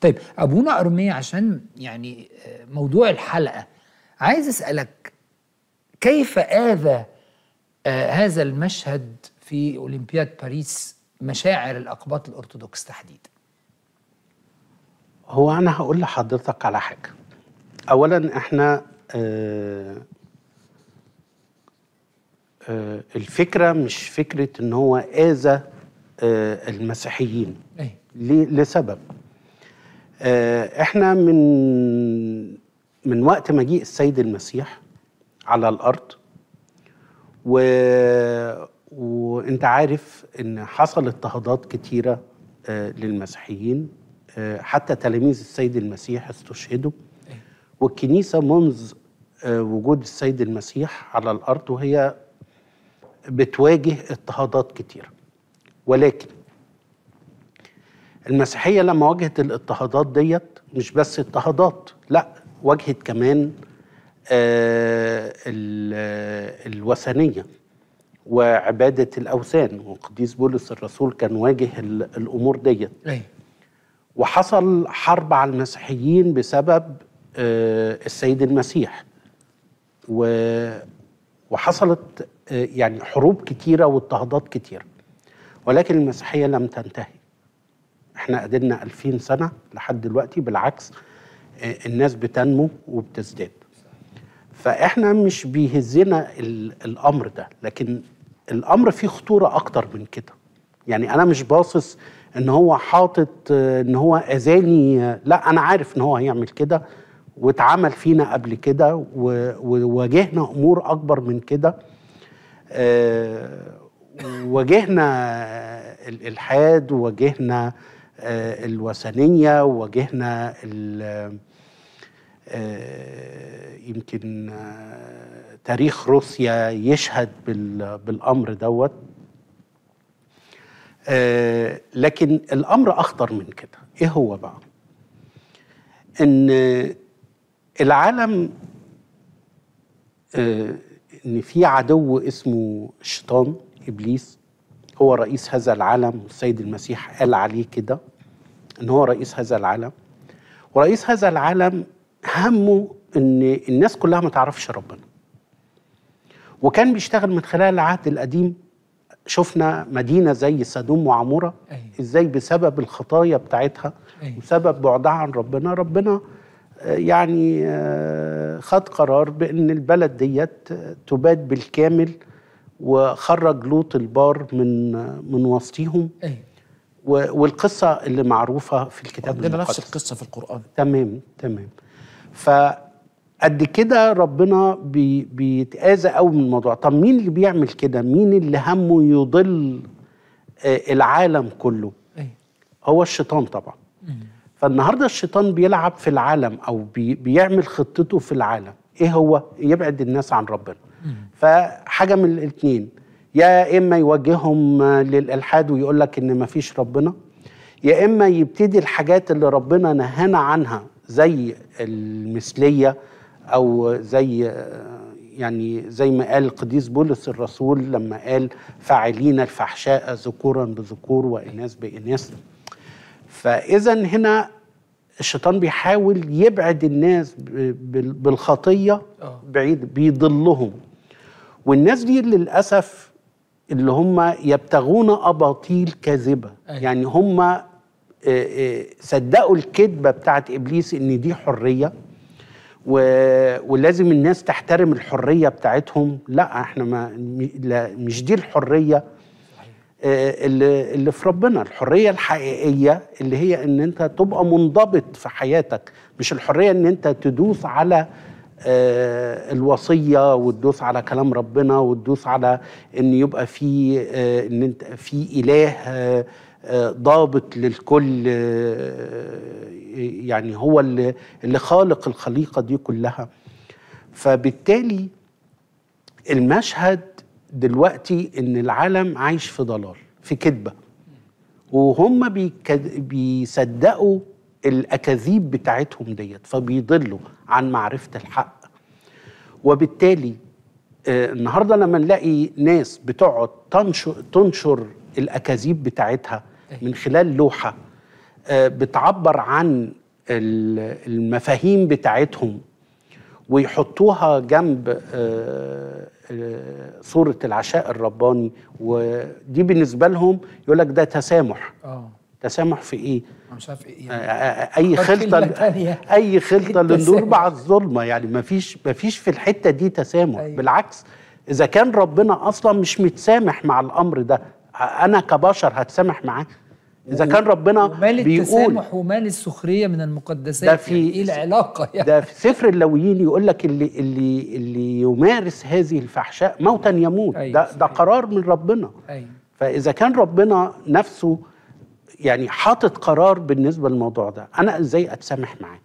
طيب ابونا ارميه عشان يعني آه، موضوع الحلقه عايز اسالك كيف اذى آه هذا المشهد في اولمبياد باريس مشاعر الاقباط الارثوذكس تحديدا هو انا هقول لحضرتك على حاجه اولا احنا آه آه الفكره مش فكره ان هو اذى آه، المسيحيين إيه. ليه لسبب آه، احنا من من وقت مجيء السيد المسيح على الارض و... وانت عارف ان حصل اضطهادات كتيره آه، للمسيحيين آه، حتى تلاميذ السيد المسيح استشهدوا إيه. والكنيسه منذ وجود السيد المسيح على الارض وهي بتواجه اضطهادات كتيره ولكن المسيحيه لما واجهت الاضطهادات ديت مش بس اضطهادات لا واجهت كمان آه، آه، الوثنيه وعباده الاوثان وقديس بولس الرسول كان واجه الامور ديت وحصل حرب على المسيحيين بسبب آه، السيد المسيح و وحصلت يعني حروب كتيرة واضطهادات كتيرة ولكن المسيحية لم تنتهي احنا قدرنا 2000 سنه لحد دلوقتي بالعكس آه، الناس بتنمو وبتزداد فاحنا مش بيهزنا الامر ده لكن الامر فيه خطوره اكتر من كده يعني انا مش باصص ان هو حاطط آه، ان هو اذاني آه، لا انا عارف ان هو هيعمل كده واتعمل فينا قبل كده وواجهنا امور اكبر من كده واجهنا الالحاد وواجهنا آه، الوثنية وواجهنا آه، يمكن آه، تاريخ روسيا يشهد بالأمر دوت لكن الأمر أخطر من كده إيه هو بقى؟ إن العالم إن في عدو اسمه الشيطان إبليس هو رئيس هذا العالم والسيد المسيح قال عليه كده ان هو رئيس هذا العالم ورئيس هذا العالم همه ان الناس كلها ما تعرفش ربنا وكان بيشتغل من خلال العهد القديم شفنا مدينة زي سدوم وعمورة أيه. ازاي بسبب الخطايا بتاعتها أيه. وسبب بعدها عن ربنا ربنا آه، يعني آه، خد قرار بأن البلد ديت تباد بالكامل وخرج لوط البار من من وسطهم والقصه اللي معروفه في الكتاب عندنا نفس القصه في القران تمام تمام فقد كده ربنا بي بيتاذى قوي من الموضوع طب مين اللي بيعمل كده مين اللي همه يضل آه، العالم كله هو الشيطان طبعا فالنهارده الشيطان بيلعب في العالم او بي بيعمل خطته في العالم ايه هو يبعد الناس عن ربنا فحاجه من الاثنين يا اما يوجههم للالحاد ويقول لك ان ما فيش ربنا يا اما يبتدي الحاجات اللي ربنا نهانا عنها زي المثليه او زي يعني زي ما قال القديس بولس الرسول لما قال فاعلين الفحشاء ذكورا بذكور واناث باناث فاذا هنا الشيطان بيحاول يبعد الناس بالخطيه آه. بعيد بيضلهم والناس دي للاسف اللي هم يبتغون اباطيل كاذبه يعني هم آه، آه، صدقوا الكذبه بتاعت ابليس ان دي حريه و... ولازم الناس تحترم الحريه بتاعتهم لا احنا ما لا مش دي الحريه آه، اللي اللي في ربنا الحريه الحقيقيه اللي هي ان انت تبقى منضبط في حياتك مش الحريه ان انت تدوس على آه، الوصيه وتدوس على كلام ربنا وتدوس على ان يبقى في آه، ان انت في اله آه، ضابط للكل يعني هو اللي, خالق الخليقه دي كلها فبالتالي المشهد دلوقتي ان العالم عايش في ضلال في كذبه وهم بيصدقوا الأكاذيب بتاعتهم ديت فبيضلوا عن معرفة الحق وبالتالي آه، النهارده لما نلاقي ناس بتقعد تنشر, تنشر الأكاذيب بتاعتها إيه. من خلال لوحة آه، بتعبر عن المفاهيم بتاعتهم ويحطوها جنب آه، صورة العشاء الرباني ودي بالنسبة لهم يقول لك ده تسامح آه. تسامح في ايه؟ مش عارف ايه يعني آه، آه، آه، اي خلطه اي خلطه للنور مع الظلمه يعني مفيش مفيش في الحته دي تسامح أيوة. بالعكس اذا كان ربنا اصلا مش متسامح مع الامر ده انا كبشر هتسامح معاه اذا كان ربنا ومال بيقول التسامح ومال السخريه من المقدسات ده في يعني ايه العلاقه يعني ده في سفر اللويين يقول لك اللي اللي اللي يمارس هذه الفحشاء موتا يموت أيوة ده صحيح. ده قرار من ربنا أيوة. فاذا كان ربنا نفسه يعني حاطط قرار بالنسبه للموضوع ده انا ازاي اتسامح معاه